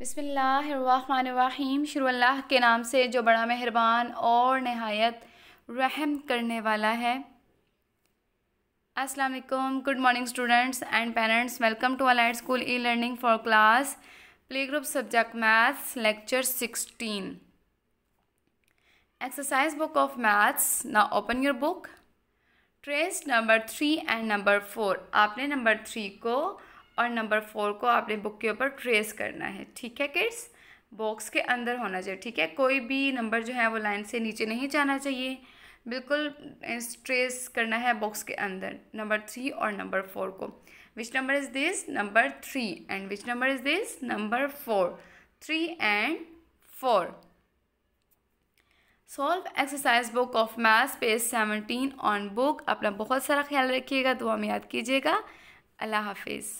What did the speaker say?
बसमीम शुरू अल्लाह के नाम से जो बड़ा मेहरबान और नहायत रहम करने वाला है अस्सलाम वालेकुम good morning students and parents welcome to Alight school e learning for class play group subject maths lecture sixteen exercise book of maths ना open your book trace number three and number four आपने number three को और number four को आपने book के ऊपर trace करना है ठीक है किड्स बॉक्स के अंदर होना चाहिए ठीक है कोई भी नंबर जो है वो लाइन से नीचे नहीं जाना चाहिए बिल्कुल ट्रेस करना है बॉक्स के अंदर नंबर थ्री और नंबर फोर को which number is this number three and which number is this number four three and four solve exercise book of maths page seventeen on book अपना बहुत सारा ख्याल रखिएगा दुआ में याद कीजिएगा अल्लाह हाफिज़